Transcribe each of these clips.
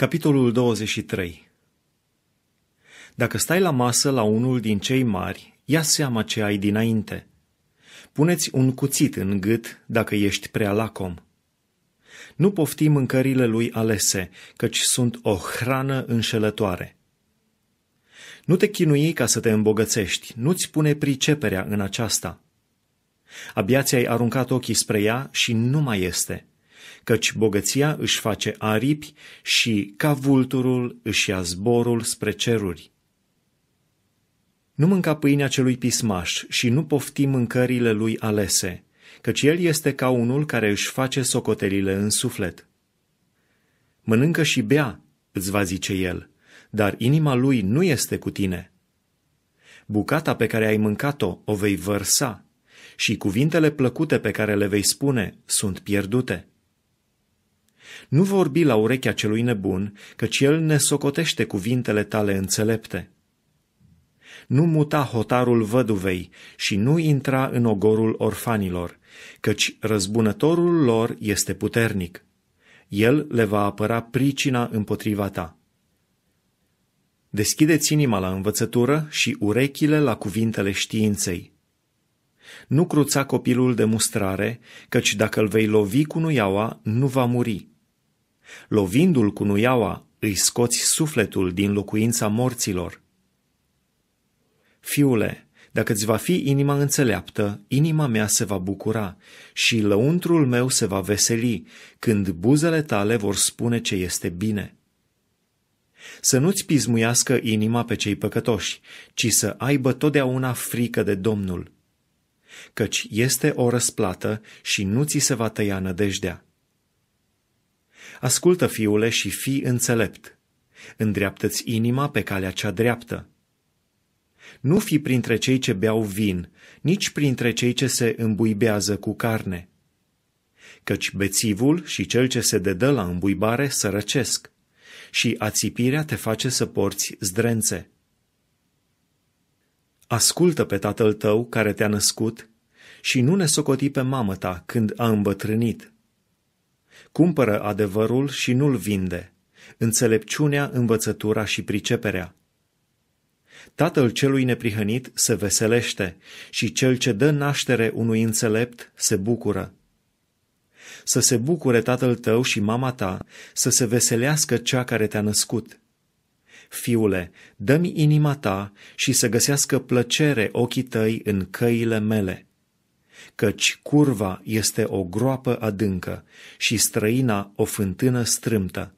Capitolul 23 Dacă stai la masă la unul din cei mari, ia seama ce ai dinainte. Puneți un cuțit în gât dacă ești prea lacom. Nu pofti mâncările lui alese, căci sunt o hrană înșelătoare. Nu te chinui ca să te îmbogățești, nu-ți pune priceperea în aceasta. Abia ți-ai aruncat ochii spre ea și nu mai este – căci bogăția își face aripi și, ca vulturul, își ia zborul spre ceruri. Nu mânca pâinea celui pismaș și nu pofti mâncările lui alese, căci el este ca unul care își face socotelile în suflet. Mănâncă și bea, îți va zice el, dar inima lui nu este cu tine. Bucata pe care ai mâncat-o o vei vărsa și cuvintele plăcute pe care le vei spune sunt pierdute. Nu vorbi la urechea celui nebun, căci el ne socotește cuvintele tale înțelepte. Nu muta hotarul văduvei și nu intra în ogorul orfanilor, căci răzbunătorul lor este puternic. El le va apăra pricina împotriva ta. Deschideți inima la învățătură și urechile la cuvintele științei. Nu cruța copilul de mustrare, căci dacă îl vei lovi cu nuiaua, nu va muri. Lovindu-l cu nuiaua, îi scoți sufletul din locuința morților. Fiule, dacă îți va fi inima înțeleaptă, inima mea se va bucura și lăuntrul meu se va veseli, când buzele tale vor spune ce este bine. Să nu-ți pismuiască inima pe cei păcătoși, ci să aibă totdeauna frică de Domnul, căci este o răsplată și nu ți se va tăia nădejdea. Ascultă, fiule, și fii înțelept. Îndreaptă-ți inima pe calea cea dreaptă. Nu fi printre cei ce beau vin, nici printre cei ce se îmbuibează cu carne. Căci bețivul și cel ce se dedă la îmbuibare sărăcesc și ațipirea te face să porți zdrențe. Ascultă pe tatăl tău care te-a născut și nu ne socoti pe mamă ta când a îmbătrânit cumpără adevărul și nu-l vinde, înțelepciunea, învățătura și priceperea. Tatăl celui neprihănit se veselește și cel ce dă naștere unui înțelept se bucură. Să se bucure tatăl tău și mama ta, să se veselească cea care te-a născut. Fiule, dă-mi inima ta și să găsească plăcere ochii tăi în căile mele căci curva este o groapă adâncă și străina o fântână strâmtă.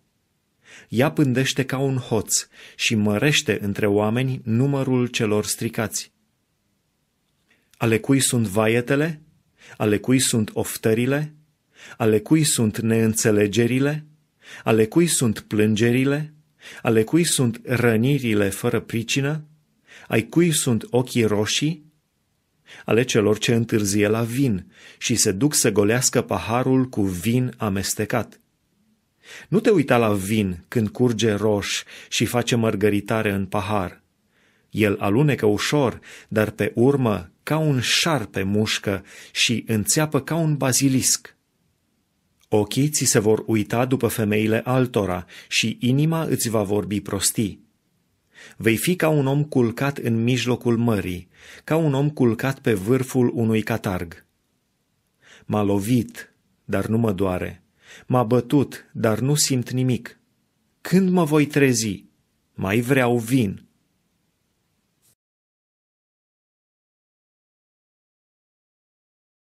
Ea pândește ca un hoț și mărește între oameni numărul celor stricați. Ale cui sunt vaietele? Ale cui sunt oftările? Ale cui sunt neînțelegerile? Ale cui sunt plângerile? Ale cui sunt rănirile fără pricină? Ai cui sunt ochii roșii? ale celor ce întârzie la vin și se duc să golească paharul cu vin amestecat. Nu te uita la vin când curge roș și face mărgăritare în pahar. El alunecă ușor, dar pe urmă ca un șarpe mușcă și înțeapă ca un bazilisc. Ochii ți se vor uita după femeile altora și inima îți va vorbi prostii. Vei fi ca un om culcat în mijlocul mării, ca un om culcat pe vârful unui catarg. M-a lovit, dar nu mă doare. M-a bătut, dar nu simt nimic. Când mă voi trezi? Mai vreau vin.